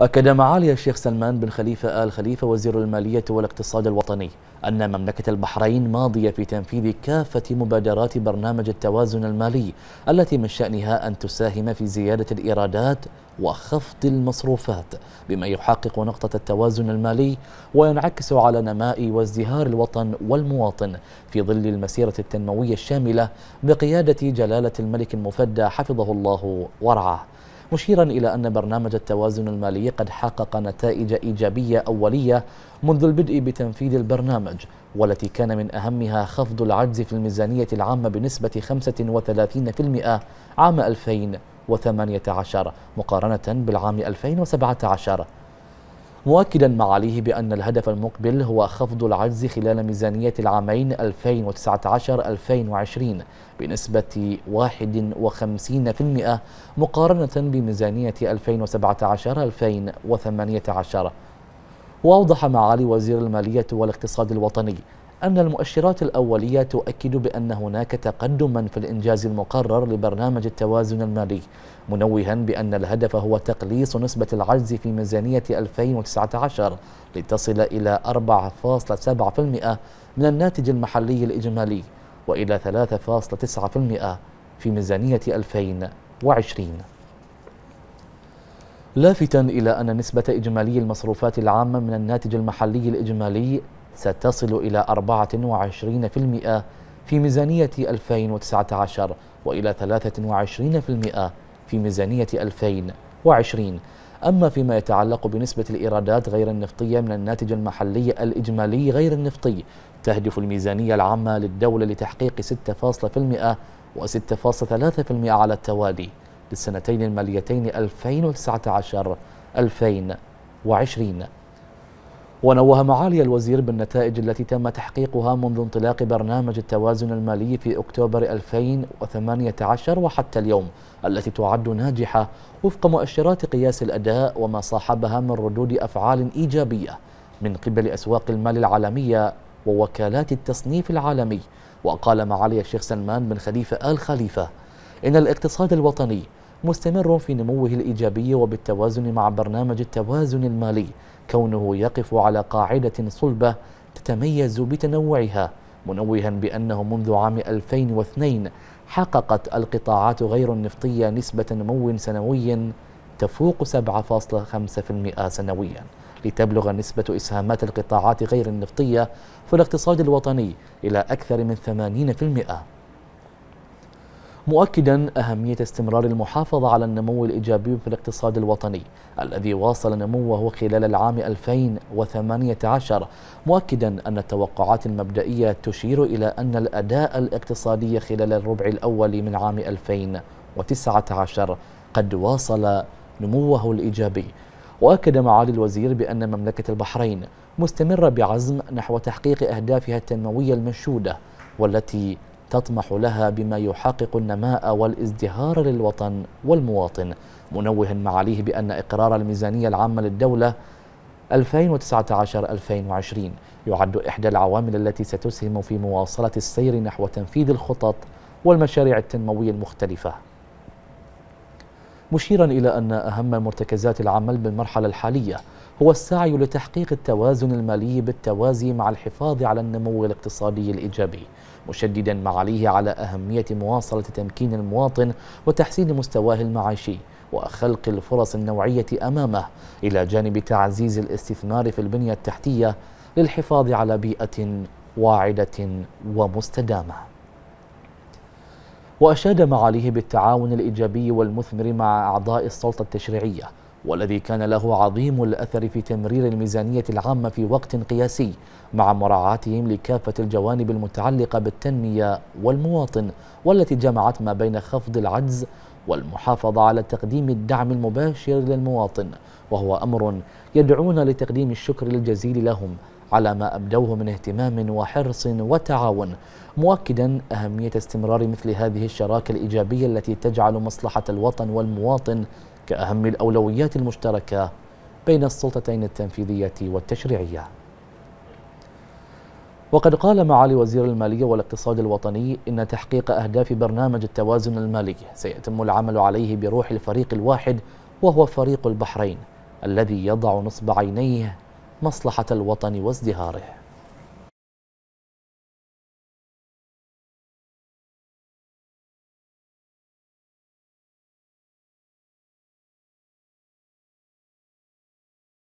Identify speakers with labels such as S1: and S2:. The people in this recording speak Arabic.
S1: أكد معالي الشيخ سلمان بن خليفة آل خليفة وزير المالية والاقتصاد الوطني أن مملكة البحرين ماضية في تنفيذ كافة مبادرات برنامج التوازن المالي التي من شأنها أن تساهم في زيادة الإيرادات وخفض المصروفات بما يحقق نقطة التوازن المالي وينعكس على نماء وازدهار الوطن والمواطن في ظل المسيرة التنموية الشاملة بقيادة جلالة الملك المفدى حفظه الله ورعاه مشيرا إلى أن برنامج التوازن المالي قد حقق نتائج إيجابية أولية منذ البدء بتنفيذ البرنامج والتي كان من أهمها خفض العجز في الميزانية العامة بنسبة 35% عام 2018 مقارنة بالعام 2017 مؤكدا معاليه بأن الهدف المقبل هو خفض العجز خلال ميزانية العامين 2019-2020 بنسبة 51% مقارنة بميزانية 2017-2018 وأوضح معالي وزير المالية والاقتصاد الوطني أن المؤشرات الأولية تؤكد بأن هناك تقدما في الإنجاز المقرر لبرنامج التوازن المالي منوها بأن الهدف هو تقليص نسبة العجز في ميزانية 2019 لتصل إلى 4.7% من الناتج المحلي الإجمالي وإلى 3.9% في ميزانية 2020 لافتا إلى أن نسبة إجمالي المصروفات العامة من الناتج المحلي الإجمالي ستصل إلى 24% في ميزانية 2019 وإلى 23% في ميزانية 2020 أما فيما يتعلق بنسبة الإيرادات غير النفطية من الناتج المحلي الإجمالي غير النفطي تهدف الميزانية العامة للدولة لتحقيق 6.5% و 6.3% على التوالي للسنتين الماليتين 2019 2020 ونوه معالي الوزير بالنتائج التي تم تحقيقها منذ انطلاق برنامج التوازن المالي في أكتوبر 2018 وحتى اليوم التي تعد ناجحة وفق مؤشرات قياس الأداء وما صاحبها من ردود أفعال إيجابية من قبل أسواق المال العالمية ووكالات التصنيف العالمي وقال معالي الشيخ سلمان بن خليفة آل خليفة إن الاقتصاد الوطني مستمر في نموه الإيجابي وبالتوازن مع برنامج التوازن المالي كونه يقف على قاعدة صلبة تتميز بتنوعها منوها بأنه منذ عام 2002 حققت القطاعات غير النفطية نسبة نمو سنوي تفوق 7.5% سنويا لتبلغ نسبة إسهامات القطاعات غير النفطية في الاقتصاد الوطني إلى أكثر من 80% مؤكدا أهمية استمرار المحافظة على النمو الإيجابي في الاقتصاد الوطني الذي واصل نموه خلال العام 2018 مؤكدا أن التوقعات المبدئية تشير إلى أن الأداء الاقتصادي خلال الربع الأول من عام 2019 قد واصل نموه الإيجابي وأكد معالي الوزير بأن مملكة البحرين مستمرة بعزم نحو تحقيق أهدافها التنموية المنشودة والتي تطمح لها بما يحقق النماء والازدهار للوطن والمواطن منوها معاليه بأن إقرار الميزانية العامة للدولة 2019-2020 يعد إحدى العوامل التي ستسهم في مواصلة السير نحو تنفيذ الخطط والمشاريع التنموية المختلفة مشيرا إلى أن أهم المرتكزات العمل بالمرحلة الحالية هو السعي لتحقيق التوازن المالي بالتوازي مع الحفاظ على النمو الاقتصادي الإيجابي مشددا معاليه على أهمية مواصلة تمكين المواطن وتحسين مستواه المعيشي وخلق الفرص النوعية أمامه إلى جانب تعزيز الاستثمار في البنية التحتية للحفاظ على بيئة واعدة ومستدامة وأشاد معاليه بالتعاون الإيجابي والمثمر مع أعضاء السلطة التشريعية والذي كان له عظيم الأثر في تمرير الميزانية العامة في وقت قياسي مع مراعاتهم لكافة الجوانب المتعلقة بالتنمية والمواطن والتي جمعت ما بين خفض العجز والمحافظة على تقديم الدعم المباشر للمواطن وهو أمر يدعونا لتقديم الشكر الجزيل لهم على ما أبدوه من اهتمام وحرص وتعاون مؤكدا أهمية استمرار مثل هذه الشراكة الإيجابية التي تجعل مصلحة الوطن والمواطن كأهم الأولويات المشتركة بين السلطتين التنفيذية والتشريعية وقد قال معالي وزير المالية والاقتصاد الوطني إن تحقيق أهداف برنامج التوازن المالي سيتم العمل عليه بروح الفريق الواحد وهو فريق البحرين الذي يضع نصب عينيه مصلحة الوطن وازدهاره